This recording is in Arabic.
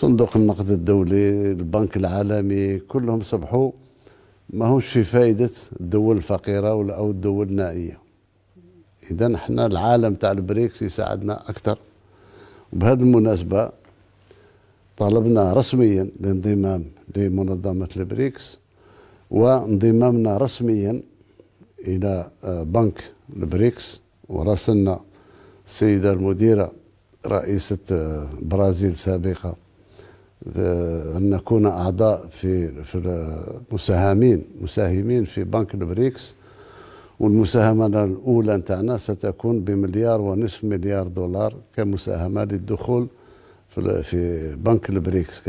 صندوق النقد الدولي البنك العالمي كلهم صبحوا ما همش في فائدة الدول الفقيرة أو الدول النائية إذا حنا العالم تاع البريكس يساعدنا أكثر وبهذه المناسبة طلبنا رسميا الانضمام لمنظمة البريكس وانضمامنا رسميا إلى آه، بنك البريكس وراسلنا السيدة المديرة رئيسة آه، برازيل سابقة أن نكون أعضاء في في مساهمين مساهمين في بنك البريكس والمساهمة الأولى نتاعنا ستكون بمليار ونصف مليار دولار كمساهمة للدخول في بنك البريكس